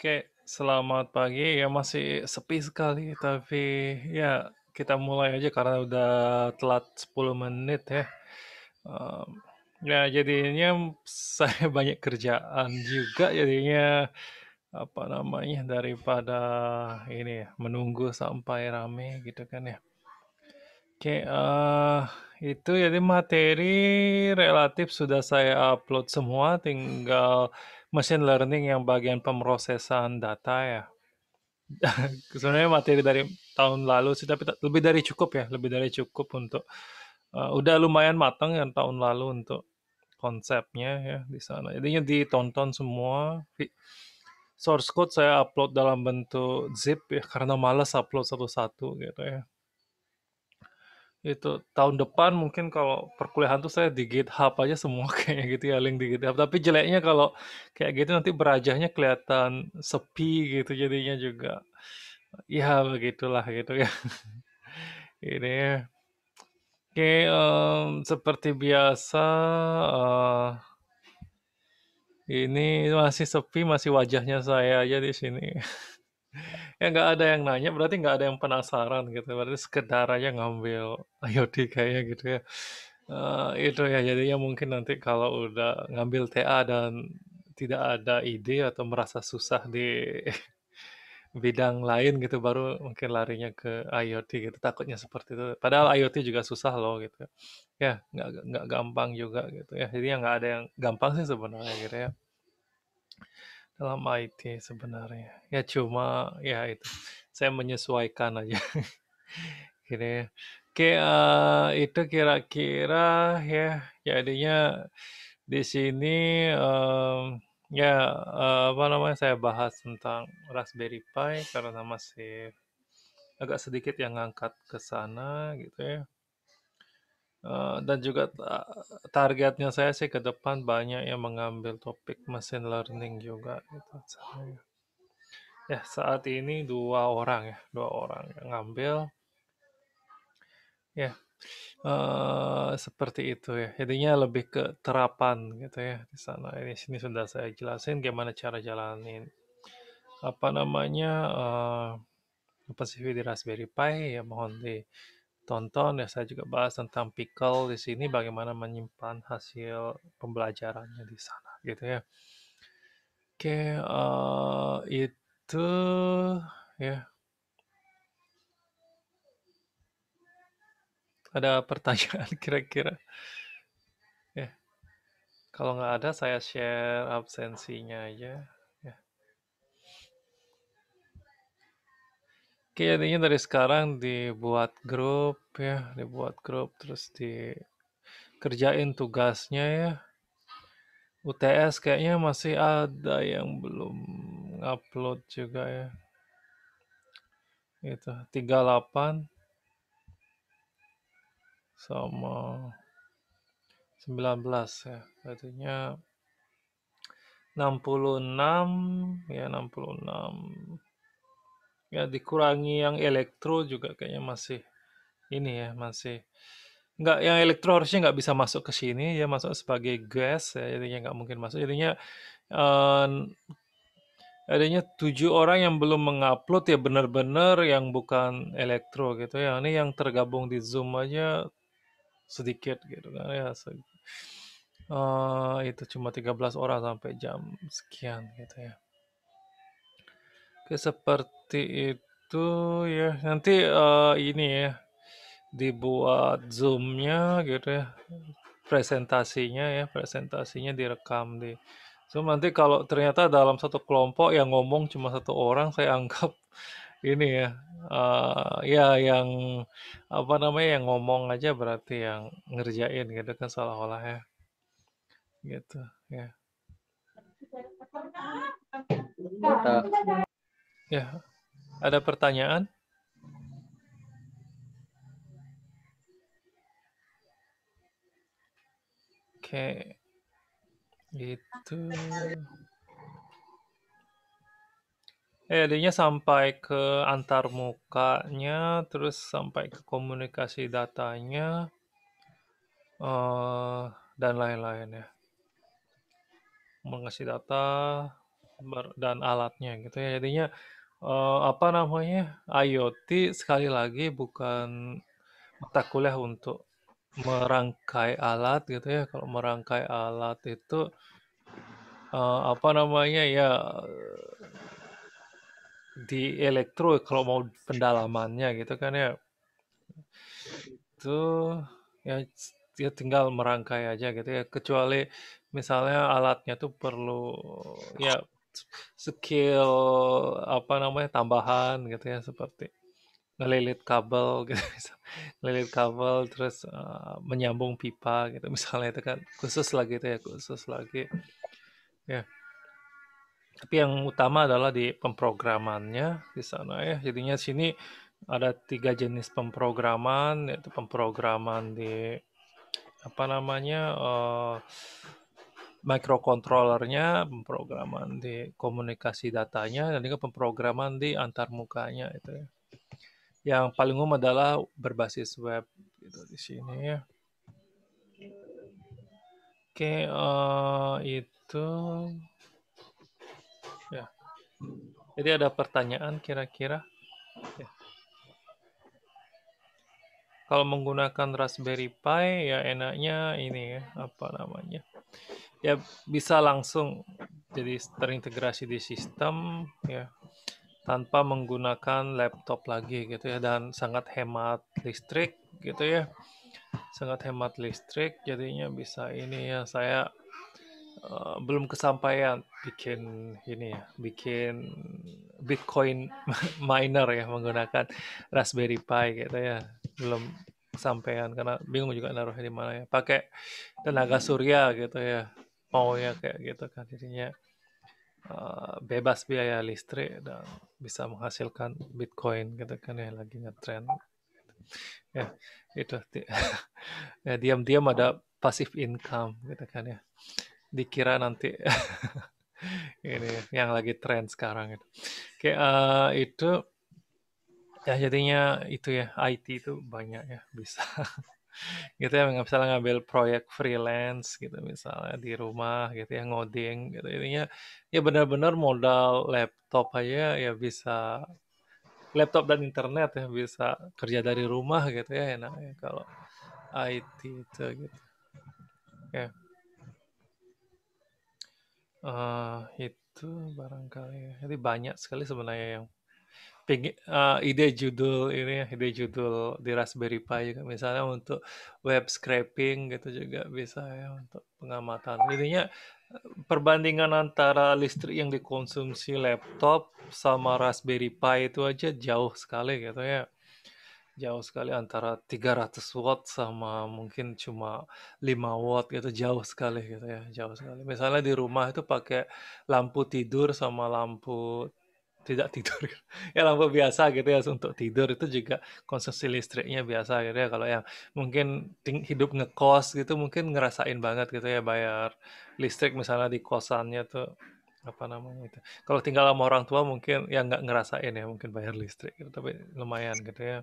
Oke, selamat pagi. Ya masih sepi sekali, tapi ya kita mulai aja karena udah telat 10 menit ya. Um, ya jadinya saya banyak kerjaan juga jadinya, apa namanya, daripada ini ya, menunggu sampai rame gitu kan ya. Oke, uh, itu jadi materi relatif sudah saya upload semua tinggal machine learning yang bagian pemrosesan data ya. Sebenarnya materi dari tahun lalu sih, tapi lebih dari cukup ya, lebih dari cukup untuk uh, udah lumayan matang yang tahun lalu untuk konsepnya ya di sana. Jadinya ditonton semua. Source code saya upload dalam bentuk zip ya karena malas upload satu-satu gitu ya. Itu tahun depan mungkin kalau perkuliahan tuh saya di GitHub aja semua kayak gitu ya, link di GitHub. Tapi jeleknya kalau kayak gitu nanti berajahnya kelihatan sepi gitu jadinya juga. Ya begitulah gitu ya. Ini Oke, um, seperti biasa uh, ini masih sepi, masih wajahnya saya aja di sini. Ya nggak ada yang nanya, berarti nggak ada yang penasaran gitu. Berarti sekedar aja ngambil IOD kayaknya gitu ya. uh, itu ya, jadi ya mungkin nanti kalau udah ngambil TA dan tidak ada ide atau merasa susah di bidang lain gitu, baru mungkin larinya ke IOT gitu, takutnya seperti itu. Padahal IOT juga susah loh gitu. Ya, nggak nggak gampang juga gitu ya. Jadi ya nggak ada yang gampang sih sebenarnya gitu ya. Dalam IT ya sebenarnya. Ya cuma ya itu. Saya menyesuaikan aja. kira gitu ya. Oke, uh, itu kira-kira ya jadinya di sini um, ya uh, apa namanya saya bahas tentang Raspberry Pi karena masih agak sedikit yang ngangkat ke sana gitu ya. Eh, dan juga targetnya saya sih ke depan banyak yang mengambil topik machine learning juga gitu saya. Ya saat ini dua orang ya, dua orang yang ngambil. Ya, uh, seperti itu ya. Jadinya lebih ke terapan gitu ya di sana. Ini sini sudah saya jelasin gimana cara jalanin, apa namanya, uh, apa sih di Raspberry Pi, ya mohon di tonton, ya saya juga bahas tentang pickle di sini bagaimana menyimpan hasil pembelajarannya di sana gitu ya. Oke, uh, itu ya. Ada pertanyaan kira-kira? Ya. Kalau nggak ada, saya share absensinya aja. oke jadinya dari sekarang dibuat grup ya, dibuat grup terus dikerjain tugasnya ya. UTS kayaknya masih ada yang belum upload juga ya. Itu 38 sama 19 ya. Artinya 66 ya 66 Ya dikurangi yang elektro juga kayaknya masih ini ya, masih nggak yang elektro harusnya nggak bisa masuk ke sini ya masuk sebagai gas ya jadinya nggak mungkin masuk jadinya eh, adanya tujuh orang yang belum mengupload ya benar-benar yang bukan elektro gitu ya ini yang tergabung di zoom aja sedikit gitu kan ya se- eh, itu cuma 13 orang sampai jam sekian gitu ya Oke, seperti itu ya. Nanti, uh, ini ya, dibuat zoomnya gitu ya, presentasinya ya, presentasinya direkam di Zoom, nanti kalau ternyata dalam satu kelompok yang ngomong cuma satu orang, saya anggap ini ya, uh, ya yang, apa namanya, yang ngomong aja berarti yang ngerjain gitu kan seolah-olah ya. Gitu, ya. Ya, ada pertanyaan? Oke, itu. Eh, adanya sampai ke antar mukanya, terus sampai ke komunikasi datanya, eh, dan lain-lain ya. Mengasih data dan alatnya gitu ya. Jadinya uh, apa namanya, IoT sekali lagi bukan mata kuliah untuk merangkai alat gitu ya, kalau merangkai alat itu, uh, apa namanya ya, di elektro kalau mau pendalamannya gitu kan ya. Itu ya dia ya tinggal merangkai aja gitu ya, kecuali misalnya alatnya tuh perlu ya skill apa namanya tambahan gitu ya seperti ngelilit kabel gitu ngelilit kabel terus uh, menyambung pipa gitu misalnya itu kan khusus lagi itu ya khusus lagi ya tapi yang utama adalah di pemrogramannya di sana ya jadinya sini ada tiga jenis pemrograman yaitu pemrograman di apa namanya uh, microcontrollernya, pemrograman di komunikasi datanya, dan juga pemrograman di antarmukanya itu ya. Yang paling umum adalah berbasis web gitu di sini ya. Oke, uh, itu ya. Jadi ada pertanyaan kira-kira? Ya kalau menggunakan Raspberry Pi ya enaknya ini ya apa namanya ya bisa langsung jadi terintegrasi di sistem ya tanpa menggunakan laptop lagi gitu ya dan sangat hemat listrik gitu ya sangat hemat listrik jadinya bisa ini ya saya uh, belum kesampaian bikin ini ya bikin Bitcoin miner ya menggunakan Raspberry Pi gitu ya belum sampean karena bingung juga naruhnya di mana ya. Pakai tenaga surya gitu ya. Maunya kayak gitu kan jadinya uh, bebas biaya listrik dan bisa menghasilkan Bitcoin gitu kan ya lagi ngetrend. Ya, itu ya diam-diam ada passive income gitu kan ya. Dikira nanti ini yang lagi trend sekarang itu. Oke, uh, itu ya jadinya itu ya IT itu banyak ya bisa gitu ya misalnya ngambil proyek freelance gitu misalnya di rumah gitu ya ngoding gitu intinya ya benar-benar modal laptop aja ya bisa laptop dan internet ya bisa kerja dari rumah gitu ya enak ya kalau IT itu gitu ya uh, itu barangkali ya. jadi banyak sekali sebenarnya yang ping, uh, ide judul ini ya, ide judul di Raspberry Pi juga misalnya untuk web scraping gitu juga bisa ya untuk pengamatan. Intinya eh, perbandingan antara listrik yang dikonsumsi laptop sama Raspberry Pi itu aja jauh sekali gitu ya. Jauh sekali antara 300 watt sama mungkin cuma 5 watt gitu jauh sekali gitu ya, jauh sekali. Misalnya di rumah itu pakai lampu tidur sama lampu tidak tidur ya lampu biasa gitu ya untuk tidur itu juga konsumsi listriknya biasa gitu ya kalau yang mungkin hidup ngekos gitu mungkin ngerasain banget gitu ya bayar listrik misalnya di kosannya tuh apa namanya itu kalau tinggal sama orang tua mungkin ya nggak ngerasain ya mungkin bayar listrik gitu. tapi lumayan gitu ya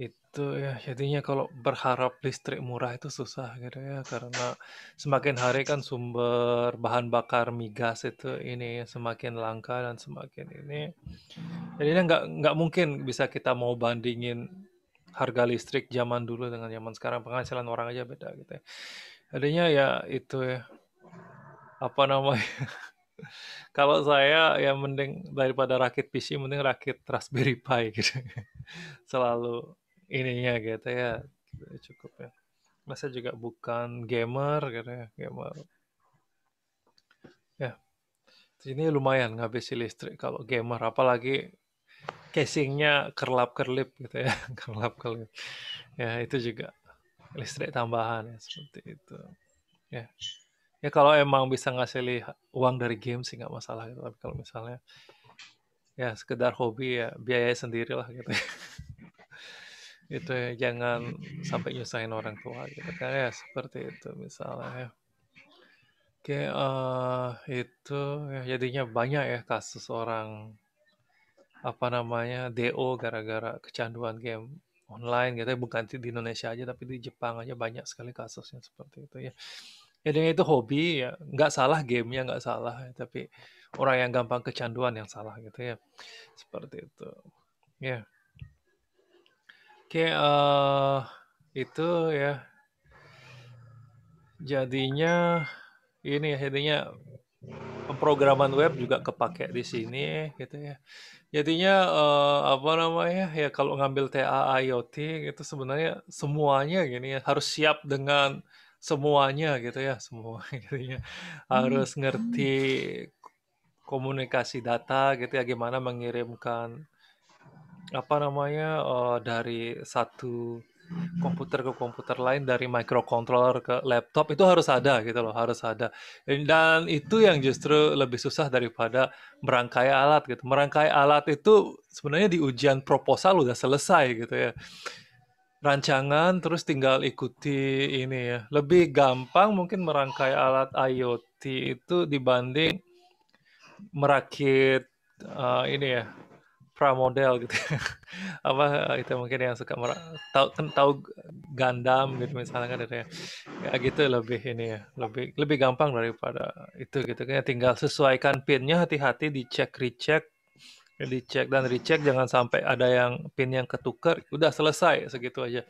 itu ya jadinya kalau berharap listrik murah itu susah gitu ya karena semakin hari kan sumber bahan bakar migas itu ini semakin langka dan semakin ini. Jadinya nggak nggak mungkin bisa kita mau bandingin harga listrik zaman dulu dengan zaman sekarang penghasilan orang aja beda gitu ya. Jadinya ya itu ya apa namanya kalau saya ya mending daripada rakit PC mending rakit Raspberry Pi gitu ya. selalu ininya gitu ya, ya cukup ya masa nah, juga bukan gamer gitu ya gamer ya ini lumayan ngabisi listrik kalau gamer apalagi casingnya kerlap kerlip gitu ya kerlap kerlip ya itu juga listrik tambahan ya seperti itu ya ya kalau emang bisa ngasih uang dari game sih nggak masalah gitu tapi kalau misalnya ya sekedar hobi ya biaya sendirilah gitu ya. itu ya jangan sampai nyusahin orang tua gitu kan ya seperti itu misalnya ya. oke uh, itu ya, jadinya banyak ya kasus orang apa namanya do gara-gara kecanduan game online gitu ya bukan di Indonesia aja tapi di Jepang aja banyak sekali kasusnya seperti itu ya jadi itu hobi ya nggak salah gamenya nggak salah ya. tapi orang yang gampang kecanduan yang salah gitu ya seperti itu ya Oke, okay, uh, eh, itu ya jadinya ini ya jadinya pemrograman web juga kepake di sini gitu ya jadinya uh, apa namanya ya kalau ngambil TA IoT itu sebenarnya semuanya gini ya harus siap dengan semuanya gitu ya semua jadinya harus hmm, ngerti hmm. komunikasi data gitu ya gimana mengirimkan apa namanya uh, dari satu komputer ke komputer lain dari microcontroller ke laptop itu harus ada gitu loh harus ada dan itu yang justru lebih susah daripada merangkai alat gitu merangkai alat itu sebenarnya di ujian proposal udah selesai gitu ya rancangan terus tinggal ikuti ini ya. Lebih gampang mungkin merangkai alat IoT itu dibanding merakit uh, ini ya, pramodel gitu ya. apa eh, itu mungkin yang suka tahu kan tahu gandam gitu misalnya kan gitu ya. ya gitu lebih ini ya lebih lebih gampang daripada itu gitu kan ya. tinggal sesuaikan pinnya hati-hati dicek recheck dicek dan recheck jangan sampai ada yang pin yang ketuker udah selesai segitu aja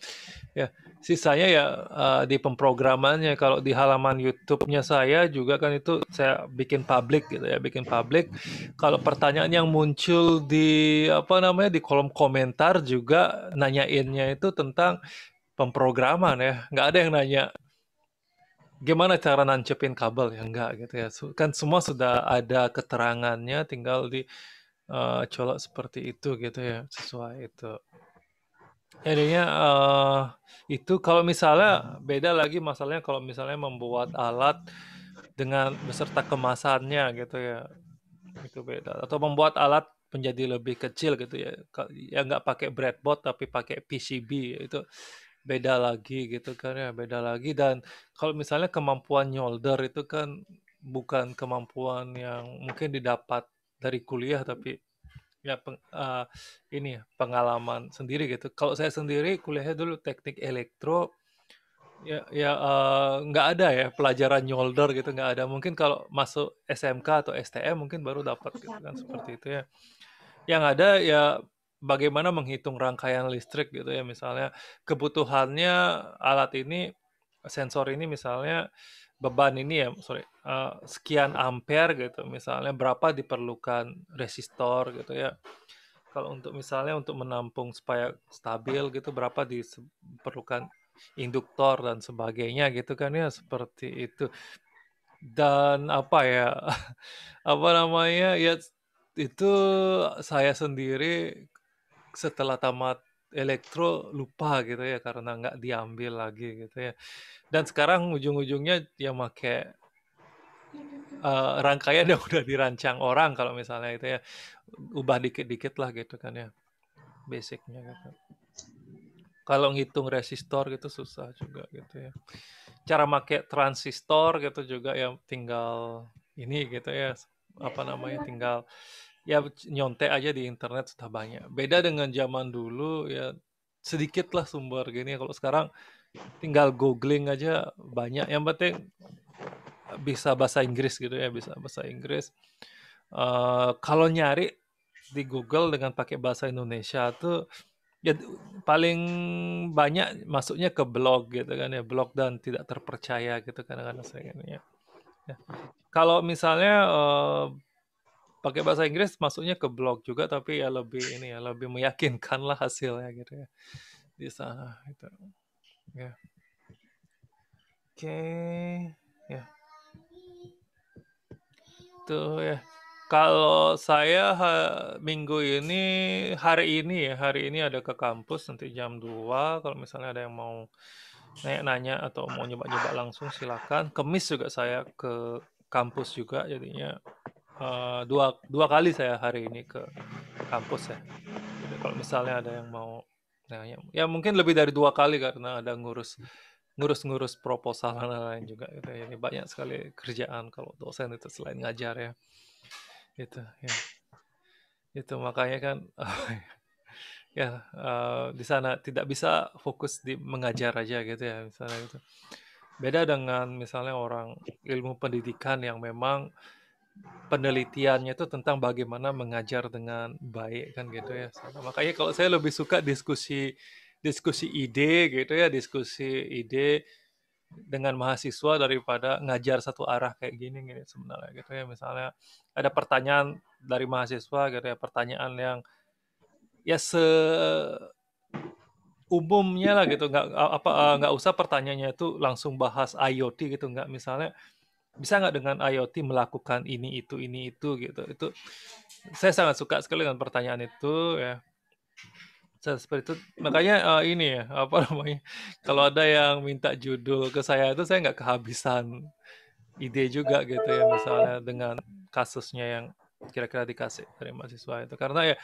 ya sisanya ya uh, di pemrogramannya kalau di halaman YouTube-nya saya juga kan itu saya bikin public gitu ya bikin public kalau pertanyaan yang muncul di apa namanya di kolom komentar juga nanyainnya itu tentang pemrograman ya nggak ada yang nanya gimana cara nancepin kabel ya enggak gitu ya kan semua sudah ada keterangannya tinggal di uh, colok seperti itu gitu ya sesuai itu jadinya uh, itu kalau misalnya beda lagi masalahnya kalau misalnya membuat alat dengan beserta kemasannya gitu ya itu beda atau membuat alat menjadi lebih kecil gitu ya ya nggak pakai breadboard tapi pakai PCB itu beda lagi gitu kan ya beda lagi dan kalau misalnya kemampuan nyolder itu kan bukan kemampuan yang mungkin didapat dari kuliah tapi ya peng, uh, ini ya, pengalaman sendiri gitu. Kalau saya sendiri kuliahnya dulu teknik elektro ya ya uh, nggak ada ya pelajaran nyolder gitu nggak ada mungkin kalau masuk SMK atau STM mungkin baru dapat gitu kan seperti itu ya yang ada ya bagaimana menghitung rangkaian listrik gitu ya misalnya kebutuhannya alat ini sensor ini misalnya beban ini ya sorry uh, sekian ampere gitu misalnya berapa diperlukan resistor gitu ya kalau untuk misalnya untuk menampung supaya stabil gitu berapa diperlukan induktor dan sebagainya gitu kan ya seperti itu dan apa ya apa namanya ya itu saya sendiri setelah tamat elektro lupa gitu ya karena nggak diambil lagi gitu ya dan sekarang ujung-ujungnya ya make uh, rangkaian yang udah dirancang orang kalau misalnya itu ya ubah dikit-dikit lah gitu kan ya basicnya gitu kalau ngitung resistor gitu susah juga gitu ya cara make transistor gitu juga ya tinggal ini gitu ya apa namanya tinggal ya nyontek aja di internet sudah banyak. Beda dengan zaman dulu ya sedikit lah sumber gini. Ya. Kalau sekarang tinggal googling aja banyak. Yang penting bisa bahasa Inggris gitu ya, bisa bahasa Inggris. Uh, kalau nyari di Google dengan pakai bahasa Indonesia tuh ya paling banyak masuknya ke blog gitu kan ya blog dan tidak terpercaya gitu kadang-kadang saya kan ya. ya. Kalau misalnya uh, pakai bahasa Inggris masuknya ke blog juga tapi ya lebih ini ya lebih meyakinkan lah hasilnya gitu ya di sana itu ya oke okay. ya yeah. tuh ya kalau saya ha, minggu ini hari ini ya hari ini ada ke kampus nanti jam 2 kalau misalnya ada yang mau nanya-nanya atau mau nyoba-nyoba langsung silakan kemis juga saya ke kampus juga jadinya Eh, dua dua kali saya hari ini ke kampus ya. Jadi, kalau misalnya ada yang mau nah, ya, mungkin lebih dari dua kali karena ada ngurus ngurus-ngurus proposal dan lain-lain juga gitu. Ya. ini banyak sekali kerjaan kalau dosen itu selain ngajar ya. Itu ya. Itu makanya kan ya uh, di sana tidak bisa fokus di mengajar aja gitu ya misalnya itu Beda dengan misalnya orang ilmu pendidikan yang memang penelitiannya itu tentang bagaimana mengajar dengan baik kan gitu ya. Makanya kalau saya lebih suka diskusi diskusi ide gitu ya, diskusi ide dengan mahasiswa daripada ngajar satu arah kayak gini gini sebenarnya gitu ya. Misalnya ada pertanyaan dari mahasiswa gitu ya, pertanyaan yang ya se umumnya lah gitu nggak apa nggak usah pertanyaannya itu langsung bahas IoT gitu nggak misalnya bisa nggak dengan IoT melakukan ini itu ini itu gitu itu saya sangat suka sekali dengan pertanyaan itu ya saya seperti itu makanya uh, ini ya apa namanya kalau ada yang minta judul ke saya itu saya nggak kehabisan ide juga gitu ya misalnya dengan kasusnya yang kira-kira dikasih dari mahasiswa itu karena ya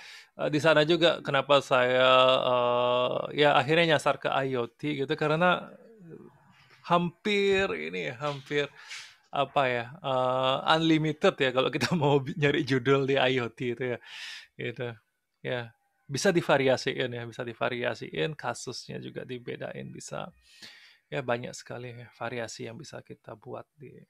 eh, di sana juga kenapa saya uh, ya akhirnya nyasar ke IoT gitu karena hampir ini ya hampir apa ya uh, unlimited ya kalau kita mau nyari judul di IoT itu ya gitu ya bisa divariasiin ya bisa divariasiin kasusnya juga dibedain bisa ya banyak sekali ya, variasi yang bisa kita buat di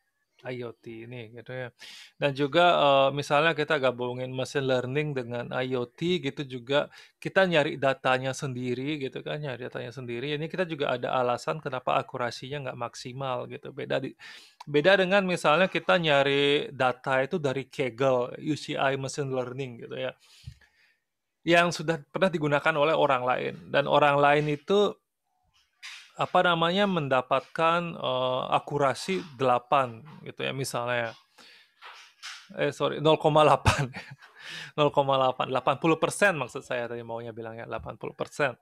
IoT ini gitu ya. Dan juga uh, misalnya kita gabungin mesin learning dengan IoT gitu juga kita nyari datanya sendiri gitu kan, nyari datanya sendiri. Ini kita juga ada alasan kenapa akurasinya nggak maksimal gitu. Beda di beda dengan misalnya kita nyari data itu dari Kegel UCI mesin learning gitu ya. Yang sudah pernah digunakan oleh orang lain dan orang lain itu apa namanya mendapatkan uh, akurasi 8 gitu ya misalnya eh sorry 0,8 0,8 80 persen maksud saya tadi maunya bilangnya 80 persen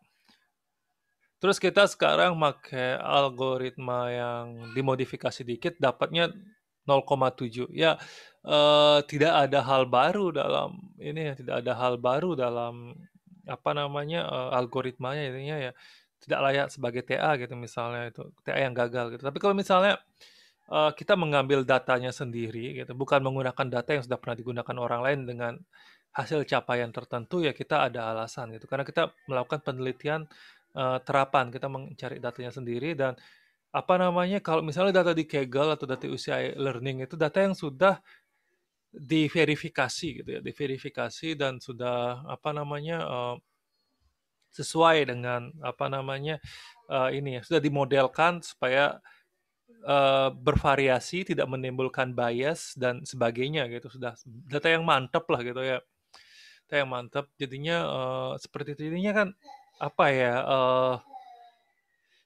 terus kita sekarang pakai algoritma yang dimodifikasi dikit dapatnya 0,7 ya eh, tidak ada hal baru dalam ini ya tidak ada hal baru dalam apa namanya eh, algoritmanya intinya ya tidak layak sebagai TA gitu misalnya itu TA yang gagal gitu. Tapi kalau misalnya uh, kita mengambil datanya sendiri gitu, bukan menggunakan data yang sudah pernah digunakan orang lain dengan hasil capaian tertentu ya kita ada alasan gitu karena kita melakukan penelitian uh, terapan kita mencari datanya sendiri dan apa namanya kalau misalnya data di Kaggle atau data UCI Learning itu data yang sudah diverifikasi gitu ya diverifikasi dan sudah apa namanya uh, sesuai dengan apa namanya uh, ini ya sudah dimodelkan supaya uh, bervariasi tidak menimbulkan bias dan sebagainya gitu sudah data yang mantap lah gitu ya data yang mantap jadinya uh, seperti itu jadinya kan apa ya uh,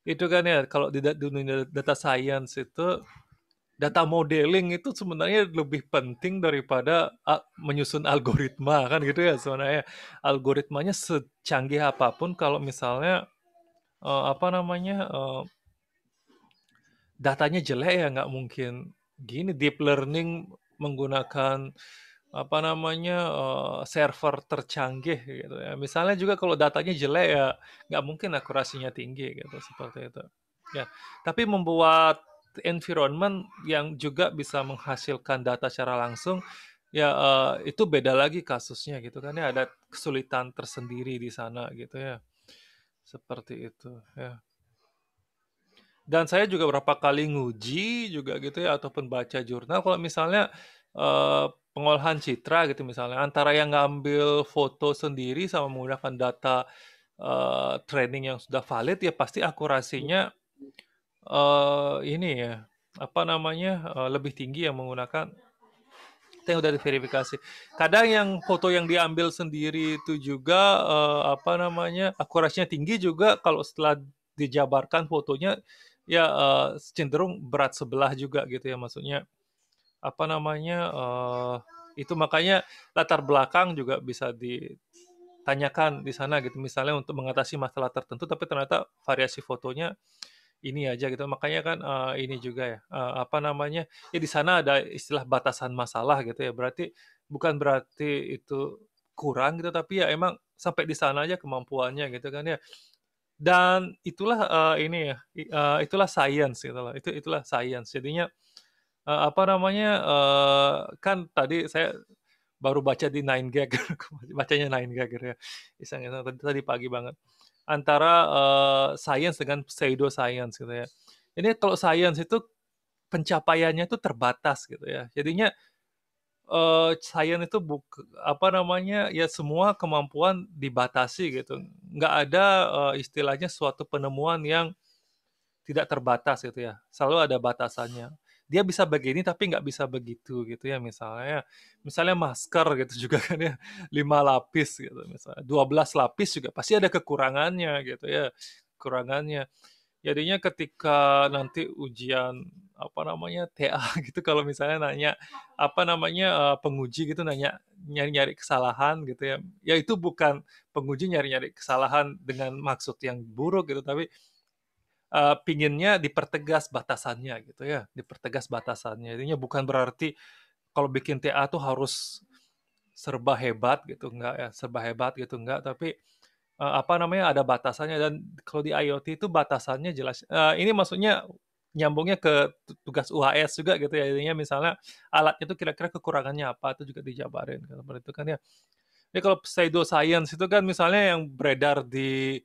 itu kan ya kalau di, di dunia data science itu data modeling itu sebenarnya lebih penting daripada menyusun algoritma kan gitu ya sebenarnya algoritmanya secanggih apapun kalau misalnya uh, apa namanya uh, datanya jelek ya nggak mungkin gini deep learning menggunakan apa namanya uh, server tercanggih gitu ya misalnya juga kalau datanya jelek ya nggak mungkin akurasinya tinggi gitu seperti itu ya tapi membuat environment yang juga bisa menghasilkan data secara langsung ya uh, itu beda lagi kasusnya gitu kan ya ada kesulitan tersendiri di sana gitu ya seperti itu ya dan saya juga berapa kali nguji juga gitu ya ataupun baca jurnal kalau misalnya uh, pengolahan citra gitu misalnya antara yang ngambil foto sendiri sama menggunakan data uh, training yang sudah valid ya pasti akurasinya uh, ini ya, apa namanya, uh, lebih tinggi yang menggunakan yang udah diverifikasi. Kadang yang foto yang diambil sendiri itu juga, uh, apa namanya, akurasinya tinggi juga kalau setelah dijabarkan fotonya ya, uh, cenderung berat sebelah juga gitu ya maksudnya, apa namanya, uh, itu makanya latar belakang juga bisa ditanyakan di sana gitu misalnya untuk mengatasi masalah tertentu tapi ternyata variasi fotonya ini aja gitu. Makanya kan uh, ini juga ya, uh, apa namanya? Ya di sana ada istilah batasan masalah gitu ya. Berarti bukan berarti itu kurang gitu, tapi ya emang sampai di sana aja kemampuannya gitu kan ya. Dan itulah uh, ini ya, uh, itulah science gitu loh. Itu itulah science. Jadinya uh, apa namanya? Uh, kan tadi saya baru baca di 9 gag bacanya 9 gag gitu ya. Iseng-iseng gitu, tadi, pagi banget antara uh, eh, sains dengan pseudo sains gitu ya. Ini kalau sains itu pencapaiannya itu terbatas gitu ya. Jadinya uh, eh, sains itu buk, apa namanya ya semua kemampuan dibatasi gitu. Nggak ada uh, istilahnya suatu penemuan yang tidak terbatas gitu ya. Selalu ada batasannya dia bisa begini tapi nggak bisa begitu gitu ya misalnya misalnya masker gitu juga kan ya lima lapis gitu misalnya dua belas lapis juga pasti ada kekurangannya gitu ya kekurangannya jadinya ketika nanti ujian apa namanya TA gitu kalau misalnya nanya apa namanya uh, penguji gitu nanya nyari-nyari kesalahan gitu ya ya itu bukan penguji nyari-nyari kesalahan dengan maksud yang buruk gitu tapi uh, pinginnya dipertegas batasannya gitu ya, dipertegas batasannya. Intinya bukan berarti kalau bikin TA tuh harus serba hebat gitu enggak ya, serba hebat gitu enggak, tapi uh, apa namanya ada batasannya dan kalau di IoT itu batasannya jelas. Uh, ini maksudnya nyambungnya ke tugas UHS juga gitu ya. Intinya misalnya alatnya itu kira-kira kekurangannya apa itu juga dijabarin. kalau itu kan ya. ini kalau pseudo science itu kan misalnya yang beredar di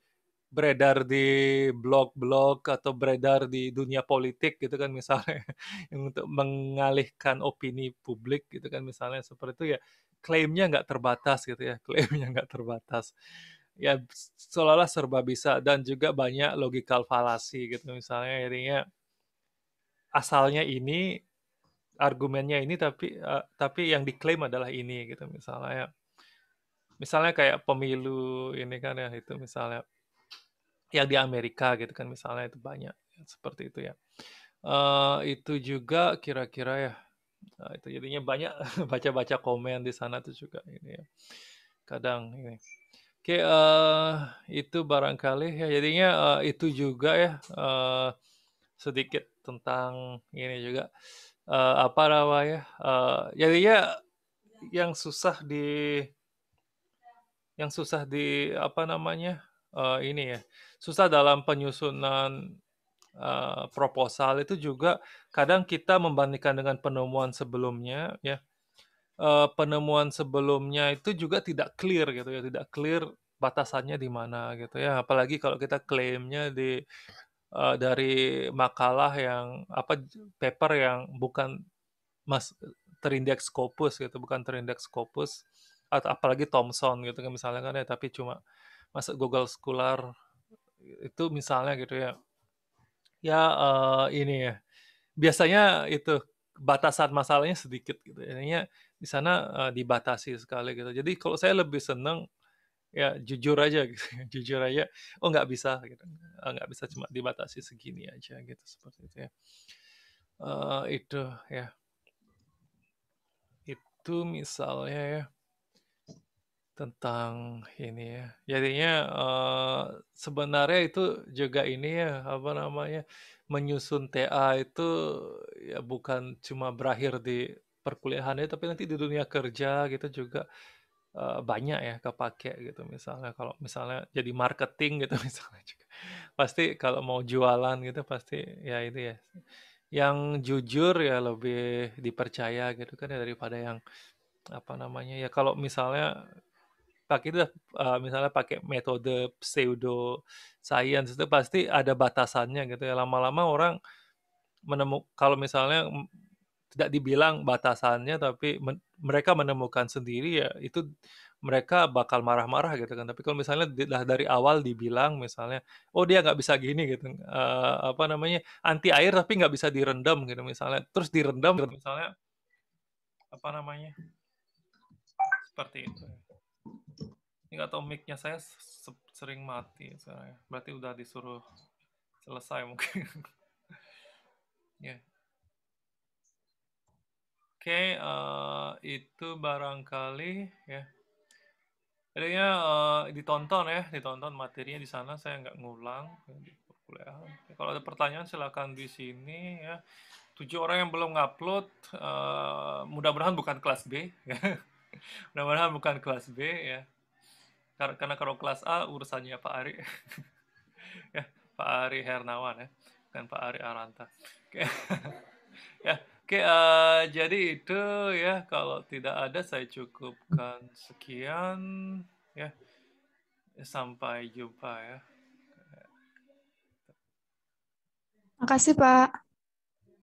beredar di blog-blog atau beredar di dunia politik gitu kan misalnya yang untuk mengalihkan opini publik gitu kan misalnya seperti itu ya klaimnya nggak terbatas gitu ya klaimnya nggak terbatas ya seolah-olah serba bisa dan juga banyak logikal falasi gitu misalnya akhirnya asalnya ini argumennya ini tapi uh, tapi yang diklaim adalah ini gitu misalnya misalnya kayak pemilu ini kan ya itu misalnya yang di Amerika gitu kan misalnya itu banyak seperti itu ya. Uh, itu juga kira-kira ya Nah, itu jadinya banyak baca-baca komen di sana tuh juga ini ya. Kadang ini. Oke, uh, itu barangkali ya jadinya uh, itu juga ya uh, sedikit tentang ini juga uh, apa rawa ya Uh, jadinya yang susah di yang susah di apa namanya? Uh, ini ya susah dalam penyusunan uh, proposal itu juga kadang kita membandingkan dengan penemuan sebelumnya ya uh, penemuan sebelumnya itu juga tidak clear gitu ya tidak clear batasannya di mana gitu ya apalagi kalau kita klaimnya di uh, dari makalah yang apa paper yang bukan mas terindeks Scopus gitu bukan terindeks Scopus atau apalagi Thomson gitu kan misalnya kan ya tapi cuma masuk Google Scholar itu misalnya gitu ya ya uh, ini ya biasanya itu batasan masalahnya sedikit gitu ya di sana uh, dibatasi sekali gitu jadi kalau saya lebih seneng ya jujur aja gitu ya. jujur aja oh nggak bisa gitu oh, nggak bisa cuma dibatasi segini aja gitu seperti itu ya uh, itu ya itu misalnya ya tentang ini ya, jadinya, uh, sebenarnya itu juga ini ya, apa namanya, menyusun TA itu ya bukan cuma berakhir di perkuliahan ya, tapi nanti di dunia kerja gitu juga, uh, banyak ya kepake gitu. Misalnya kalau misalnya jadi marketing gitu misalnya juga, pasti kalau mau jualan gitu pasti ya itu ya, yang jujur ya lebih dipercaya gitu kan ya daripada yang, apa namanya, ya kalau misalnya pakai itu uh, misalnya pakai metode pseudo science itu pasti ada batasannya gitu ya lama-lama orang menemuk kalau misalnya tidak dibilang batasannya tapi men mereka menemukan sendiri ya itu mereka bakal marah-marah gitu kan tapi kalau misalnya dari awal dibilang misalnya oh dia nggak bisa gini gitu uh, apa namanya anti air tapi nggak bisa direndam gitu misalnya terus direndam gitu, misalnya apa namanya seperti itu ini nggak tahu mic-nya saya sering mati sekarang ya. Berarti udah disuruh selesai mungkin. ya. yeah. Oke, okay, uh, eh, itu barangkali ya. Yeah. Jadinya uh, ditonton ya, ditonton materinya di sana saya nggak ngulang Ya. Kalau ada pertanyaan silakan di sini ya. Tujuh orang yang belum ngupload, uh, mudah-mudahan bukan kelas B. Ya. mudah-mudahan bukan kelas B ya karena kalau kelas A urusannya Pak Ari ya Pak Ari Hernawan ya dan Pak Ari Aranta oke ya oke uh, jadi itu ya kalau tidak ada saya cukupkan sekian ya sampai jumpa ya Terima kasih Pak